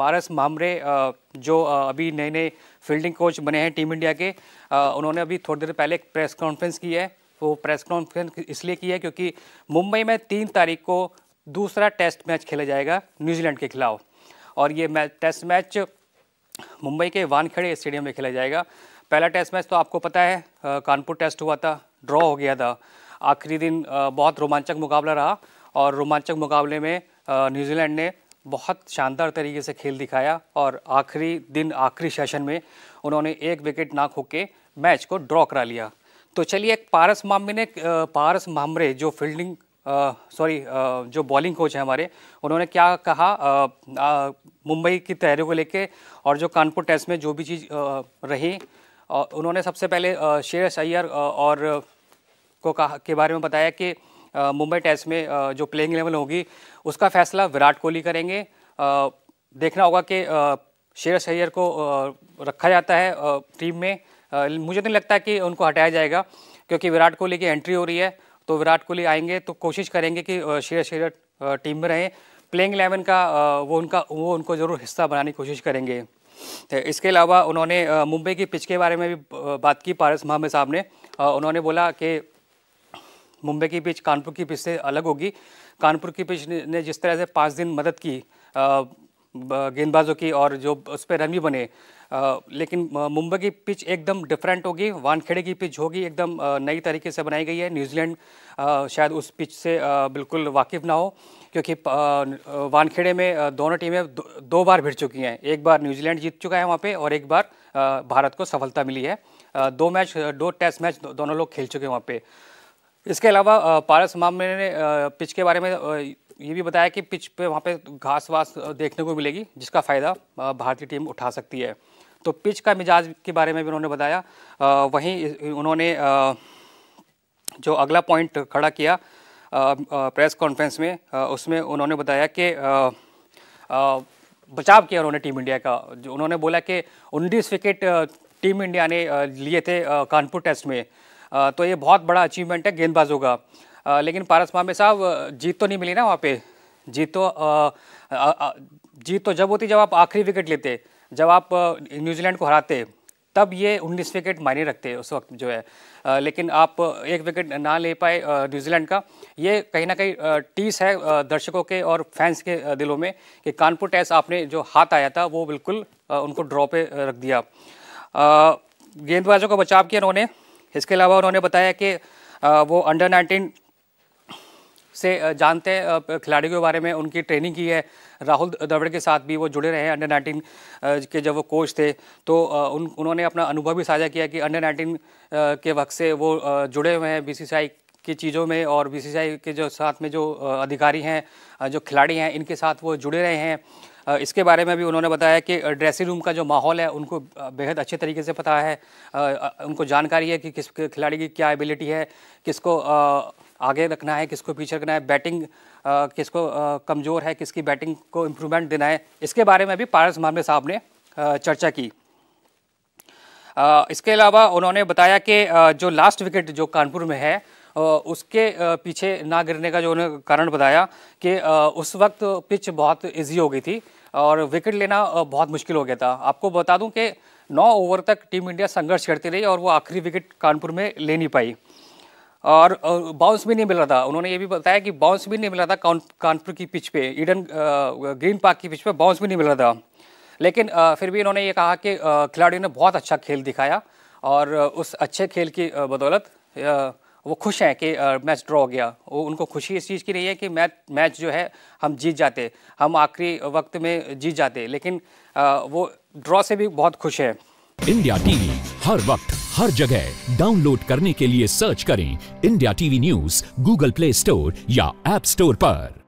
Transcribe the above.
पारस मामरे जो अभी नए नए फील्डिंग कोच बने हैं टीम इंडिया के उन्होंने अभी थोड़ी देर पहले एक प्रेस कॉन्फ्रेंस की है वो प्रेस कॉन्फ्रेंस इसलिए की है क्योंकि मुंबई में तीन तारीख को दूसरा टेस्ट मैच खेला जाएगा न्यूजीलैंड के खिलाफ और ये मैच टेस्ट मैच मुंबई के वानखेड़े स्टेडियम में खेला जाएगा पहला टेस्ट मैच तो आपको पता है कानपुर टेस्ट हुआ था ड्रॉ हो गया था आखिरी दिन बहुत रोमांचक मुकाबला रहा और रोमांचक मुकाबले में न्यूजीलैंड ने बहुत शानदार तरीके से खेल दिखाया और आखिरी दिन आखिरी सेशन में उन्होंने एक विकेट ना खो के मैच को ड्रॉ करा लिया तो चलिए एक पारस मामे ने पारस मामरे जो फील्डिंग सॉरी जो बॉलिंग कोच है हमारे उन्होंने क्या कहा मुंबई की तैयारी को लेके और जो कानपुर टेस्ट में जो भी चीज़ आ, रही उन्होंने सबसे पहले शेर सैयर और को कहा के बारे में बताया कि मुंबई टेस्ट में जो प्लेइंग इलेवन होगी उसका फैसला विराट कोहली करेंगे देखना होगा कि शेर सैयर को रखा जाता है टीम में मुझे तो नहीं लगता कि उनको हटाया जाएगा क्योंकि विराट कोहली की एंट्री हो रही है तो विराट कोहली आएंगे तो कोशिश करेंगे कि शेर सैयर टीम में रहें प्लेइंग एलेवन का वो उनका वो उनको ज़रूर हिस्सा बनाने की कोशिश करेंगे तो इसके अलावा उन्होंने मुंबई की पिच के बारे में भी बात की पारस महमे साहब ने उन्होंने बोला कि मुंबई की पिच कानपुर की पिच से अलग होगी कानपुर की पिच ने जिस तरह से पाँच दिन मदद की गेंदबाजों की और जो उस पर रन भी बने आ, लेकिन मुंबई की पिच एकदम डिफरेंट होगी वानखेड़े की पिच होगी एकदम नई तरीके से बनाई गई है न्यूजीलैंड शायद उस पिच से आ, बिल्कुल वाकिफ ना हो क्योंकि वानखेड़े में दोनों टीमें दो, दो बार भिड़ चुकी हैं एक बार न्यूजीलैंड जीत चुका है वहाँ पे और एक बार भारत को सफलता मिली है दो मैच दो टेस्ट मैच दोनों लोग खेल चुके हैं वहाँ पे इसके अलावा पारस माम ने पिच के बारे में ये भी बताया कि पिच पे वहाँ पे घास वास देखने को मिलेगी जिसका फ़ायदा भारतीय टीम उठा सकती है तो पिच का मिजाज के बारे में भी उन्होंने बताया वहीं उन्होंने जो अगला पॉइंट खड़ा किया प्रेस कॉन्फ्रेंस में उसमें उन्होंने बताया कि बचाव किया उन्होंने टीम इंडिया का जो उन्होंने बोला कि उन्नीस विकेट टीम इंडिया ने लिए थे कानपुर टेस्ट में तो ये बहुत बड़ा अचीवमेंट है गेंदबाजों का लेकिन पारस मामे साहब जीत तो नहीं मिली ना वहाँ पे जीत तो जीत तो जब होती जब आप आखिरी विकेट लेते जब आप न्यूजीलैंड को हराते तब ये 19 विकेट मायने रखते हैं उस वक्त जो है आ, लेकिन आप एक विकेट ना ले पाए न्यूजीलैंड का ये कहीं ना कहीं टीस है दर्शकों के और फैंस के दिलों में कि कानपुर टेस्ट आपने जो हाथ आया था वो बिल्कुल उनको ड्रॉ पे रख दिया गेंदबाजों का बचाव किया उन्होंने इसके अलावा उन्होंने बताया कि वो अंडर नाइनटीन से जानते हैं खिलाड़ियों के बारे में उनकी ट्रेनिंग की है राहुल द्रविड़ के साथ भी वो जुड़े रहे हैं अंडर नाइनटीन के जब वो कोच थे तो उन उन्होंने अपना अनुभव भी साझा किया कि अंडर नाइनटीन के वक्त से वो जुड़े हुए हैं बीसीसीआई की चीज़ों में और बी के जो साथ में जो अधिकारी हैं जो खिलाड़ी हैं इनके साथ वो जुड़े रहे हैं इसके बारे में भी उन्होंने बताया कि ड्रेसिंग रूम का जो माहौल है उनको बेहद अच्छे तरीके से पता है उनको जानकारी है कि किस खिलाड़ी की क्या एबिलिटी है किसको आगे रखना है किसको पीछे रखना है बैटिंग किसको कमज़ोर है किसकी बैटिंग को इम्प्रूवमेंट देना है इसके बारे में भी पारस मामले साहब ने चर्चा की इसके अलावा उन्होंने बताया कि जो लास्ट विकेट जो कानपुर में है उसके पीछे ना गिरने का जो उन्होंने कारण बताया कि उस वक्त पिच बहुत इजी हो गई थी और विकेट लेना बहुत मुश्किल हो गया था आपको बता दूं कि नौ ओवर तक टीम इंडिया संघर्ष करती रही और वो आखिरी विकेट कानपुर में ले नहीं पाई और बाउंस भी नहीं मिल रहा था उन्होंने ये भी बताया कि बाउंस भी नहीं मिल रहा था कानपुर की पिच पे ईडन ग्रीन पार्क की पिच पे बाउंस भी नहीं मिल रहा था लेकिन फिर भी इन्होंने ये कहा कि खिलाड़ियों ने बहुत अच्छा खेल दिखाया और उस अच्छे खेल की बदौलत वो खुश हैं कि मैच ड्रॉ हो गया वो उनको खुशी इस चीज़ की नहीं है कि मैच मैच जो है हम जीत जाते हम आखिरी वक्त में जीत जाते लेकिन वो ड्रॉ से भी बहुत खुश हैं इंडिया टीवी हर वक्त हर जगह डाउनलोड करने के लिए सर्च करें India TV news Google Play Store या एप स्टोर पर